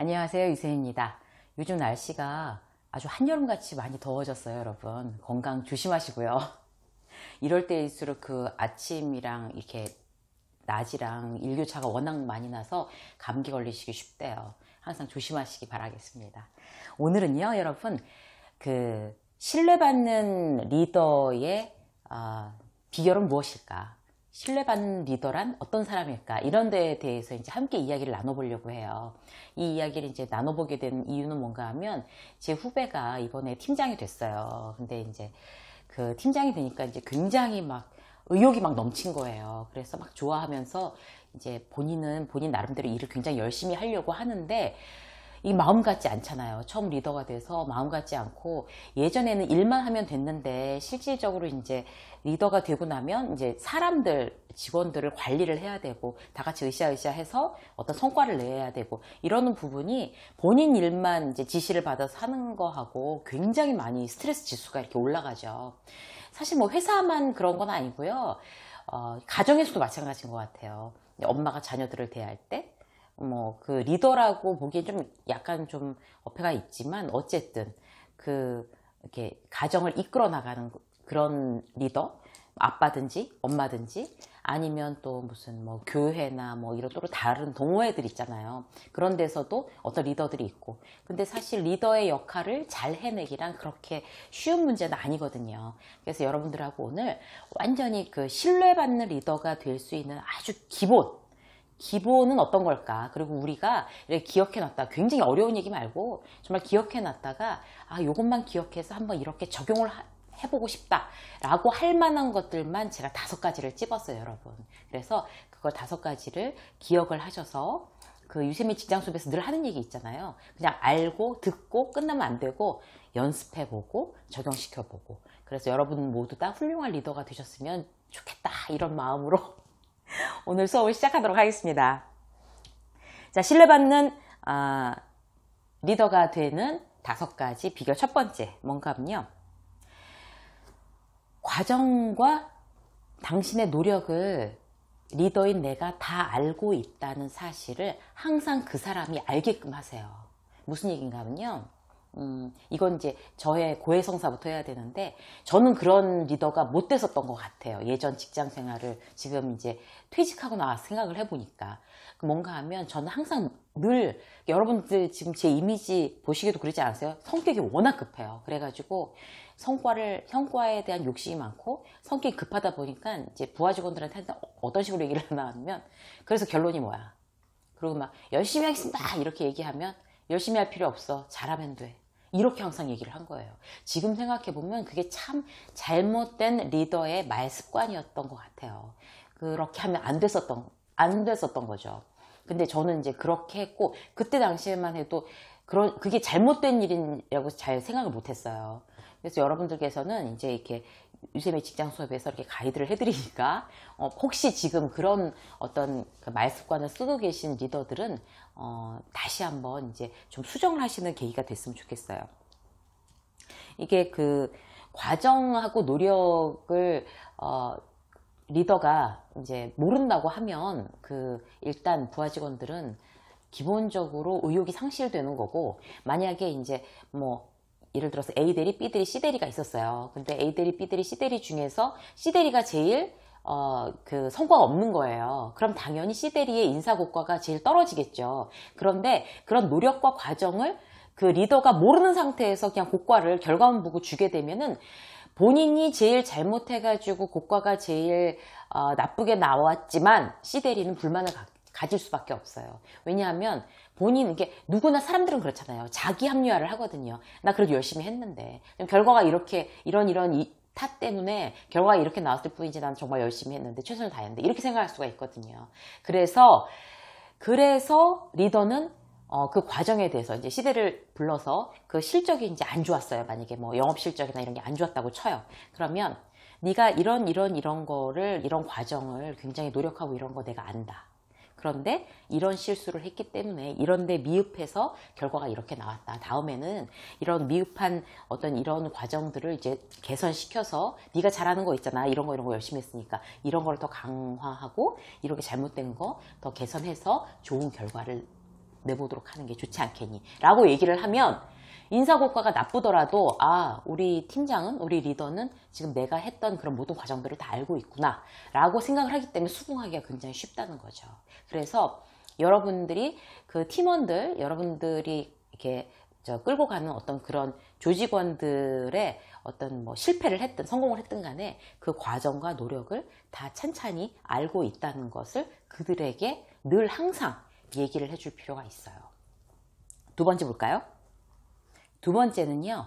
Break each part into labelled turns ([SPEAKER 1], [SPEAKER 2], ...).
[SPEAKER 1] 안녕하세요 유세입니다 요즘 날씨가 아주 한여름같이 많이 더워졌어요 여러분 건강 조심하시고요 이럴 때일수록 그 아침이랑 이렇게 낮이랑 일교차가 워낙 많이 나서 감기 걸리시기 쉽대요 항상 조심하시기 바라겠습니다 오늘은요 여러분 그 신뢰받는 리더의 어, 비결은 무엇일까 신뢰받는 리더란 어떤 사람일까 이런 데에 대해서 이제 함께 이야기를 나눠보려고 해요 이 이야기를 이제 나눠보게 된 이유는 뭔가 하면 제 후배가 이번에 팀장이 됐어요 근데 이제 그 팀장이 되니까 이제 굉장히 막 의욕이 막 넘친 거예요 그래서 막 좋아하면서 이제 본인은 본인 나름대로 일을 굉장히 열심히 하려고 하는데 이 마음 같지 않잖아요. 처음 리더가 돼서 마음 같지 않고 예전에는 일만 하면 됐는데 실질적으로 이제 리더가 되고 나면 이제 사람들 직원들을 관리를 해야 되고 다 같이 으쌰으쌰 해서 어떤 성과를 내야 되고 이러는 부분이 본인 일만 이제 지시를 받아서 하는 거하고 굉장히 많이 스트레스 지수가 이렇게 올라가죠. 사실 뭐 회사만 그런 건 아니고요. 어, 가정에서도 마찬가지인 것 같아요. 엄마가 자녀들을 대할 때 뭐그 리더라고 보기엔 좀 약간 좀 어폐가 있지만 어쨌든 그 이렇게 가정을 이끌어 나가는 그, 그런 리더 아빠든지 엄마든지 아니면 또 무슨 뭐 교회나 뭐 이런 또 다른 동호회들 있잖아요. 그런 데서도 어떤 리더들이 있고. 근데 사실 리더의 역할을 잘 해내기란 그렇게 쉬운 문제는 아니거든요. 그래서 여러분들하고 오늘 완전히 그 신뢰받는 리더가 될 수 있는 아주 기본 기본은 어떤 걸까 그리고 우리가 이렇게 기억해 놨다 굉장히 어려운 얘기 말고 정말 기억해 놨다가 아 요것만 기억해서 한번 이렇게 적용을 하, 해보고 싶다 라고 할 만한 것들만 제가 다섯 가지를 찝었어요 여러분 그래서 그걸 다섯 가지를 기억을 하셔서 그 유세민 직장 수업에서 늘 하는 얘기 있잖아요 그냥 알고 듣고 끝나면 안 되고 연습해보고 적용시켜보고 그래서 여러분 모두 다 훌륭한 리더가 되셨으면 좋겠다 이런 마음으로 오늘 수업을 시작하도록 하겠습니다. 자, 신뢰받는 아, 리더가 되는 다섯 가지 비결 첫 번째 뭔가면요. 하 과정과 당신의 노력을 리더인 내가 다 알고 있다는 사실을 항상 그 사람이 알게끔 하세요. 무슨 얘기인가 하면요. 음, 이건 이제 저의 고해성사부터 해야 되는데 저는 그런 리더가 못 됐었던 것 같아요. 예전 직장 생활을 지금 이제 퇴직하고 나와 생각을 해보니까 뭔가 하면 저는 항상 늘 여러분들 지금 제 이미지 보시기도 그러지 않으세요? 성격이 워낙 급해요. 그래가지고 성과를 성과에 대한 욕심이 많고 성격이 급하다 보니까 이제 부하 직원들한테 어, 어떤 식으로 얘기를 하나 하면 그래서 결론이 뭐야? 그리고 막 열심히 하겠습니다 이렇게 얘기하면 열심히 할 필요 없어 잘하면 돼 이렇게 항상 얘기를 한 거예요. 지금 생각해보면 그게 참 잘못된 리더의 말 습관이었던 것 같아요. 그렇게 하면 안 됐었던, 안 됐었던 거죠. 근데 저는 이제 그렇게 했고, 그때 당시에만 해도 그런, 그게 잘못된 일이라고 잘 생각을 못 했어요. 그래서 여러분들께서는 이제 이렇게 유쌤의 직장 수업에서 이렇게 가이드를 해드리니까 어, 혹시 지금 그런 어떤 그 말습관을 쓰고 계신 리더들은 어, 다시 한번 이제 좀 수정을 하시는 계기가 됐으면 좋겠어요. 이게 그 과정하고 노력을 어, 리더가 이제 모른다고 하면 그 일단 부하 직원들은 기본적으로 의욕이 상실되는 거고 만약에 이제 뭐 예를 들어서 A 대리, B 대리, C 대리가 있었어요. 근데 A 대리, B 대리, C 대리 중에서 C 대리가 제일 어, 그 성과가 없는 거예요. 그럼 당연히 C 대리의 인사 고과가 제일 떨어지겠죠. 그런데 그런 노력과 과정을 그 리더가 모르는 상태에서 그냥 고과를 결과만 보고 주게 되면은 본인이 제일 잘못해가지고 고과가 제일 어, 나쁘게 나왔지만 C 대리는 불만을 갖게 가질 수밖에 없어요. 왜냐하면 본인 이게 누구나 사람들은 그렇잖아요. 자기 합리화를 하거든요. 나 그래도 열심히 했는데 결과가 이렇게 이런 이런 이, 탓 때문에 결과가 이렇게 나왔을 뿐이지 난 정말 열심히 했는데 최선을 다했는데 이렇게 생각할 수가 있거든요. 그래서 그래서 리더는 어, 그 과정에 대해서 이제 시대를 불러서 그 실적이 이제 안 좋았어요. 만약에 뭐 영업 실적이나 이런 게 안 좋았다고 쳐요. 그러면 네가 이런 이런 이런 거를 이런 과정을 굉장히 노력하고 이런 거 내가 안다. 그런데 이런 실수를 했기 때문에 이런데 미흡해서 결과가 이렇게 나왔다. 다음에는 이런 미흡한 어떤 이런 과정들을 이제 개선시켜서 네가 잘하는 거 있잖아. 이런 거 이런 거 열심히 했으니까 이런 걸더 강화하고 이렇게 잘못된 거 더 개선해서 좋은 결과를 내보도록 하는 게 좋지 않겠니? 라고 얘기를 하면 인사고과가 나쁘더라도 아 우리 팀장은 우리 리더는 지금 내가 했던 그런 모든 과정들을 다 알고 있구나 라고 생각을 하기 때문에 수긍하기가 굉장히 쉽다는 거죠 그래서 여러분들이 그 팀원들 여러분들이 이렇게 끌고 가는 어떤 그런 조직원들의 어떤 뭐 실패를 했든 성공을 했든 간에 그 과정과 노력을 다 찬찬히 알고 있다는 것을 그들에게 늘 항상 얘기를 해줄 필요가 있어요. 두 번째 볼까요? 두 번째는요.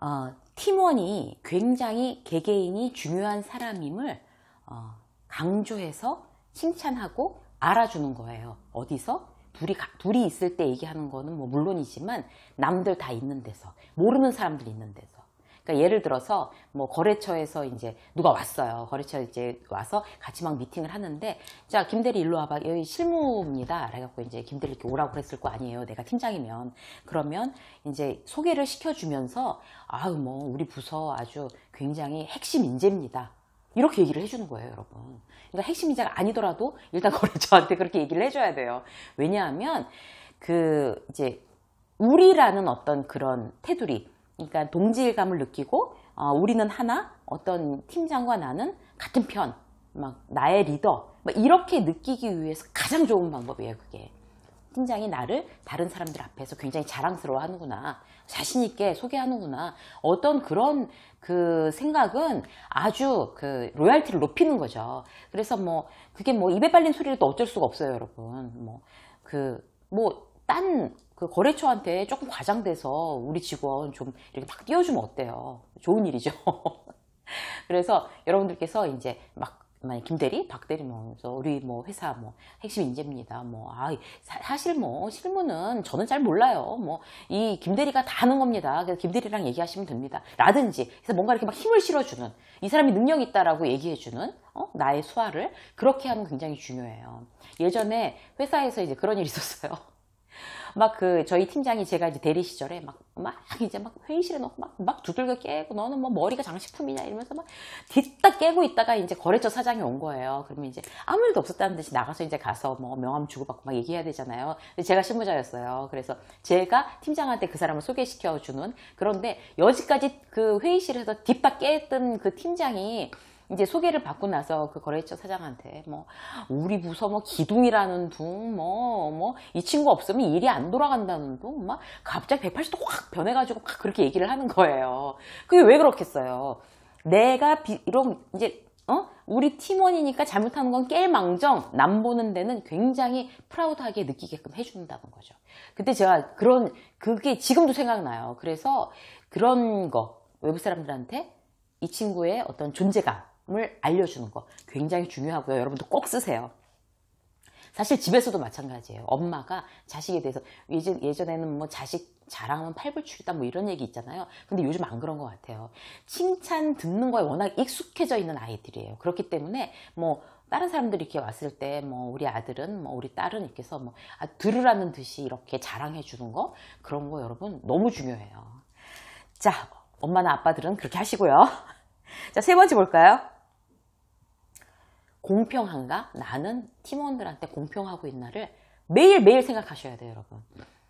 [SPEAKER 1] 어, 팀원이 굉장히 개개인이 중요한 사람임을 어, 강조해서 칭찬하고 알아주는 거예요. 어디서? 둘이, 둘이 있을 때 얘기하는 거는 뭐 물론이지만 남들 다 있는 데서 모르는 사람들 있는 데서 그러니까 예를 들어서 뭐 거래처에서 이제 누가 왔어요. 거래처 이제 와서 같이 막 미팅을 하는데 자 김대리 일로 와봐 여기 실무입니다. 그래갖고 이제 김대리 이렇게 오라고 그랬을 거 아니에요. 내가 팀장이면 그러면 이제 소개를 시켜주면서 아우 뭐 우리 부서 아주 굉장히 핵심 인재입니다. 이렇게 얘기를 해주는 거예요 여러분 그러니까 핵심 인자가 아니더라도 일단 거래처한테 그렇게 얘기를 해줘야 돼요 왜냐하면 그 이제 우리라는 어떤 그런 테두리 그러니까 동질감을 느끼고 어, 우리는 하나 어떤 팀장과 나는 같은 편막 나의 리더 막 이렇게 느끼기 위해서 가장 좋은 방법이에요 그게 팀장이 나를 다른 사람들 앞에서 굉장히 자랑스러워 하는구나 자신 있게 소개하는구나 어떤 그런 그 생각은 아주 그 로얄티를 높이는 거죠 그래서 뭐 그게 뭐 입에 발린 소리를 또 어쩔 수가 없어요 여러분 뭐그뭐딴 그 거래처한테 조금 과장돼서 우리 직원 좀 이렇게 막 띄워주면 어때요? 좋은 일이죠. 그래서 여러분들께서 이제 막 만약 김대리, 박대리 뭐면서 우리 뭐 회사 뭐 핵심 인재입니다. 뭐아 사실 뭐 실무는 저는 잘 몰라요. 뭐 이 김대리가 다 하는 겁니다. 그래서 김대리랑 얘기하시면 됩니다. 라든지 그래서 뭔가 이렇게 막 힘을 실어주는 이 사람이 능력 있다라고 얘기해주는 어? 나의 수화를 그렇게 하면 굉장히 중요해요. 예전에 회사에서 이제 그런 일이 있었어요. 막그 저희 팀장이 제가 이제 대리 시절에 막 막 이제 막 회의실에 놓고 막, 막 두들겨 깨고 너는 뭐 머리가 장식품이냐 이러면서 막 뒤따 깨고 있다가 이제 거래처 사장이 온 거예요. 그러면 이제 아무 일도 없었다는 듯이 나가서 이제 가서 뭐 명함 주고받고 막 얘기해야 되잖아요. 근데 제가 실무자였어요. 그래서 제가 팀장한테 그 사람을 소개시켜 주는 그런데 여지까지 그 회의실에서 뒷바 깨던 그 팀장이 이제 소개를 받고 나서 그 거래처 사장한테 뭐 우리 부서 뭐 기둥이라는 둥 뭐 뭐 이 친구 없으면 일이 안 돌아간다는 둥 막 갑자기 180도 확 변해가지고 막 그렇게 얘기를 하는 거예요. 그게 왜 그렇겠어요? 내가 비, 이런 이제 어? 우리 팀원이니까 잘못하는 건 깰망정 남 보는 데는 굉장히 프라우드하게 느끼게끔 해준다는 거죠 근데 제가 그런 그게 지금도 생각나요 그래서 그런 거 외부 사람들한테 이 친구의 어떤 존재감 을 알려주는 거 굉장히 중요하고요. 여러분도 꼭 쓰세요. 사실 집에서도 마찬가지예요. 엄마가 자식에 대해서 예전, 예전에는 뭐 자식 잘하면 팔불출이다 뭐 이런 얘기 있잖아요. 근데 요즘 안 그런 것 같아요. 칭찬 듣는 거에 워낙 익숙해져 있는 아이들이에요. 그렇기 때문에 뭐 다른 사람들이 이렇게 왔을 때 뭐 우리 아들은 뭐 우리 딸은 이렇게 해서 뭐 아, 들으라는 듯이 이렇게 자랑해 주는 거 그런 거 여러분 너무 중요해요. 자 엄마나 아빠들은 그렇게 하시고요. 자세 번째 볼까요? 공평한가? 나는 팀원들한테 공평하고 있나를 매일매일 생각하셔야 돼요 여러분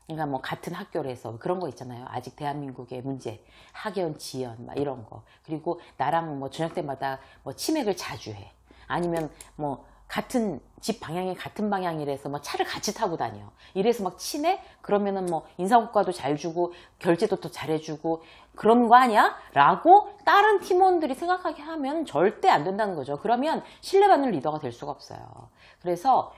[SPEAKER 1] 그러니까 뭐 같은 학교에서 그런 거 있잖아요 아직 대한민국의 문제 학연 지연 막 이런 거 그리고 나랑 뭐 저녁 때마다 뭐 치맥을 자주 해 아니면 뭐 같은 집 방향이 같은 방향이래서 뭐 차를 같이 타고 다녀 이래서 막 친해? 그러면은 뭐인사국과도잘 주고 결제도 더 잘해주고 그런 거 아니야? 라고 다른 팀원들이 생각하게 하면 절대 안 된다는 거죠 그러면 신뢰받는 리더가 될 수가 없어요 그래서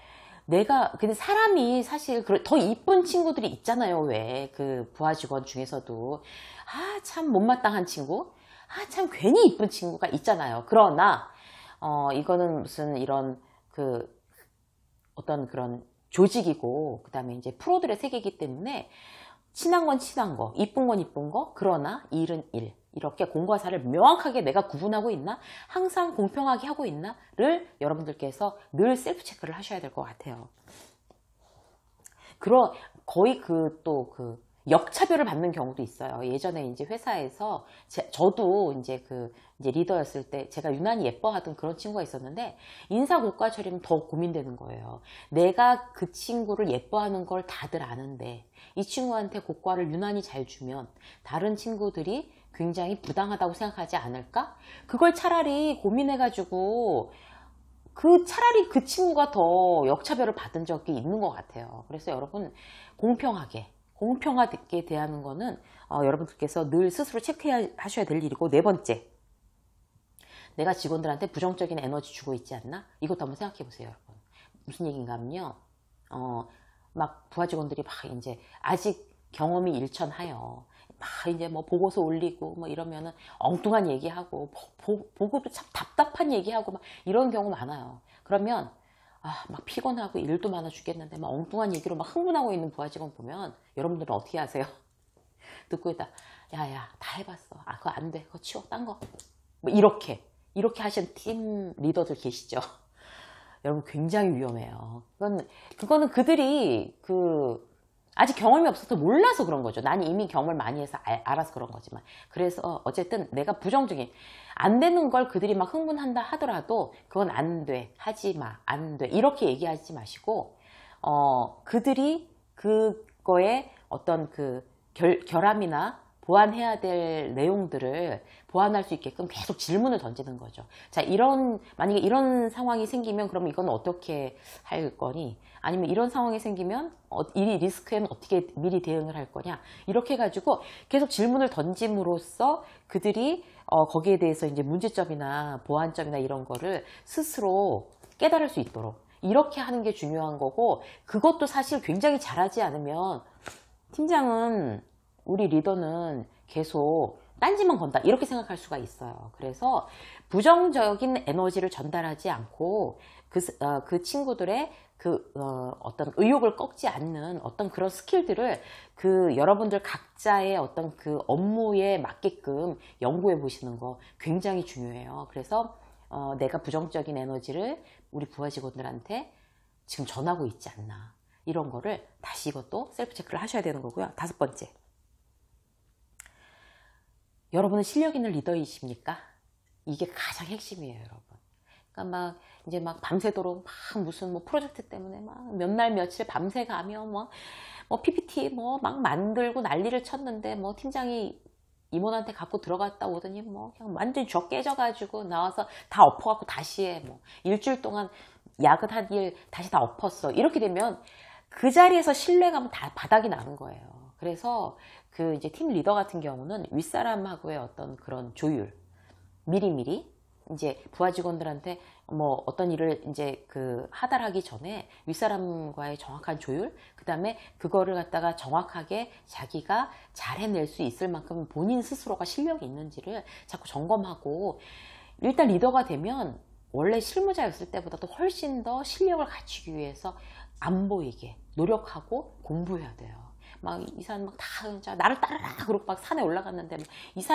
[SPEAKER 1] 내가 근데 사람이 사실 더 이쁜 친구들이 있잖아요 왜 그 부하 직원 중에서도 아 참 못마땅한 친구 아 참 괜히 이쁜 친구가 있잖아요 그러나 어 이거는 무슨 이런 그 어떤 그런 조직이고 그 다음에 이제 프로들의 세계이기 때문에 친한 건 친한 거, 이쁜 건 이쁜 거, 그러나 일은 일. 이렇게 공과 사를 명확하게 내가 구분하고 있나? 항상 공평하게 하고 있나? 를 여러분들께서 늘 셀프 체크를 하셔야 될 것 같아요. 그러, 거의 그 또그 그 역차별을 받는 경우도 있어요. 예전에 이제 회사에서 제, 저도 이제 그 이제 리더였을 때 제가 유난히 예뻐하던 그런 친구가 있었는데 인사 고과 처리면 더 고민되는 거예요. 내가 그 친구를 예뻐하는 걸 다들 아는데 이 친구한테 고과를 유난히 잘 주면 다른 친구들이 굉장히 부당하다고 생각하지 않을까? 그걸 차라리 고민해가지고 그 차라리 그 친구가 더 역차별을 받은 적이 있는 것 같아요. 그래서 여러분 공평하게 공평하게 대하는 것은 어, 여러분들께서 늘 스스로 체크하셔야 될 일이고 네 번째 내가 직원들한테 부정적인 에너지 주고 있지 않나? 이것도 한번 생각해 보세요 여러분 무슨 얘기인가 하면요 어, 막 부하 직원들이 막 이제 아직 경험이 일천하여 막 이제 뭐 보고서 올리고 뭐 이러면은 엉뚱한 얘기하고 보, 보, 보고도 참 답답한 얘기하고 막 이런 경우 많아요 그러면 아, 막 피곤하고 일도 많아 죽겠는데 막 엉뚱한 얘기로 막 흥분하고 있는 부하 직원 보면 여러분들은 어떻게 하세요? 듣고 있다. 야야 다 해봤어. 아 그거 안 돼. 그거 치워. 딴 거. 뭐 이렇게 이렇게 하신 팀 리더들 계시죠? 여러분 굉장히 위험해요. 그건 그거는 그들이 그 아직 경험이 없어서 몰라서 그런 거죠. 난 이미 경험을 많이 해서 알, 알아서 그런 거지만. 그래서 어쨌든 내가 부정적인 안 되는 걸 그들이 막 흥분한다 하더라도 그건 안 돼. 하지 마. 안 돼. 이렇게 얘기하지 마시고 어, 그들이 그거에 어떤 그 결, 결함이나 보완해야 될 내용들을 보완할 수 있게끔 계속 질문을 던지는 거죠. 자, 이런, 만약에 이런 상황이 생기면 그럼 이건 어떻게 할 거니? 아니면 이런 상황이 생기면 어, 이 리스크에는 어떻게 미리 대응을 할 거냐? 이렇게 해가지고 계속 질문을 던짐으로써 그들이 어, 거기에 대해서 이제 문제점이나 보완점이나 이런 거를 스스로 깨달을 수 있도록 이렇게 하는 게 중요한 거고 그것도 사실 굉장히 잘하지 않으면 팀장은 우리 리더는 계속 딴지만 건다 이렇게 생각할 수가 있어요 그래서 부정적인 에너지를 전달하지 않고 그, 어, 그 친구들의 그 어, 떤 의욕을 꺾지 않는 어떤 그런 스킬들을 그 여러분들 각자의 어떤 그 업무에 맞게끔 연구해 보시는 거 굉장히 중요해요 그래서 어, 내가 부정적인 에너지를 우리 부하 직원들한테 지금 전하고 있지 않나 이런 거를 다시 이것도 셀프 체크를 하셔야 되는 거고요 다섯 번째 여러분은 실력 있는 리더이십니까? 이게 가장 핵심이에요, 여러분. 그러니까 막 이제 막 밤새도록 막 무슨 뭐 프로젝트 때문에 막 몇 날 며칠 밤새 가며 뭐, 뭐 PPT 뭐 막 만들고 난리를 쳤는데 뭐 팀장이 임원한테 갖고 들어갔다 오더니 뭐 그냥 완전저 깨져가지고 나와서 다 엎어갖고 다시 해뭐 일주일 동안 야근한 일 다시 다 엎었어 이렇게 되면 그 자리에서 신뢰감 다 바닥이 나는 거예요 그래서 그 이제 팀 리더 같은 경우는 윗사람하고의 어떤 그런 조율, 미리미리 이제 부하 직원들한테 뭐 어떤 일을 이제 그 하달하기 전에 윗사람과의 정확한 조율, 그 다음에 그거를 갖다가 정확하게 자기가 잘 해낼 수 있을 만큼 본인 스스로가 실력이 있는지를 자꾸 점검하고 일단 리더가 되면 원래 실무자였을 때보다 도 훨씬 더 실력을 갖추기 위해서 안 보이게 노력하고 공부해야 돼요. 막 이산 막 다 진짜 나를 따라라 그러고 막 산에 올라갔는데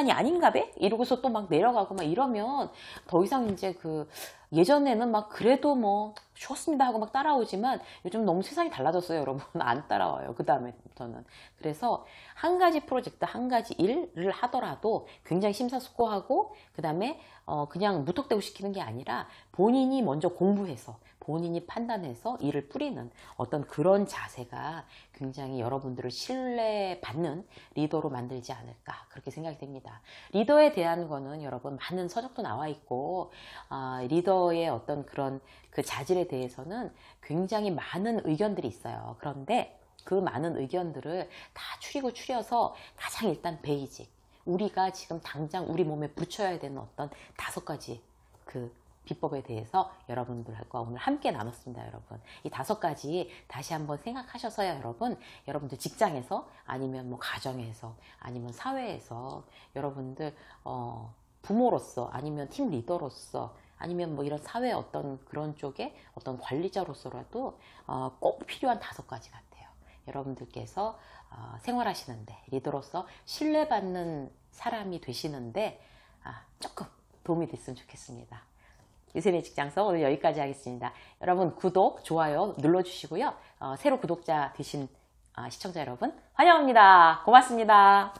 [SPEAKER 1] 이산이 아닌가 봐? 이러고서 또 막 내려가고 막 이러면 더 이상 이제 그 예전에는 막 그래도 뭐 좋습니다 하고 막 따라오지만 요즘 너무 세상이 달라졌어요 여러분 안 따라와요 그 다음에부터는 그래서 한 가지 프로젝트 한 가지 일을 하더라도 굉장히 심사숙고하고 그 다음에 어 그냥 무턱대고 시키는 게 아니라 본인이 먼저 공부해서 본인이 판단해서 일을 뿌리는 어떤 그런 자세가 굉장히 여러분들을 신뢰받는 리더로 만들지 않을까 그렇게 생각이 됩니다. 리더에 대한 거는 여러분 많은 서적도 나와 있고 어, 리더의 어떤 그런 그 자질에 대해서는 굉장히 많은 의견들이 있어요. 그런데 그 많은 의견들을 다 추리고 추려서 가장 일단 베이직 우리가 지금 당장 우리 몸에 붙여야 되는 어떤 다섯 가지 그 비법에 대해서 여러분들과 오늘 함께 나눴습니다. 여러분 이 다섯 가지 다시 한번 생각하셔서요. 여러분 여러분들 직장에서 아니면 뭐 가정에서 아니면 사회에서 여러분들 어, 부모로서 아니면 팀 리더로서 아니면 뭐 이런 사회 어떤 그런 쪽에 어떤 관리자로서라도 어, 꼭 필요한 다섯 가지 같아요. 여러분들께서 어, 생활하시는데 리더로서 신뢰받는 사람이 되시는데 아, 조금 도움이 됐으면 좋겠습니다. 유세미 직장서 오늘 여기까지 하겠습니다. 여러분 구독, 좋아요 눌러주시고요. 어, 새로 구독자 되신 어, 시청자 여러분 환영합니다. 고맙습니다.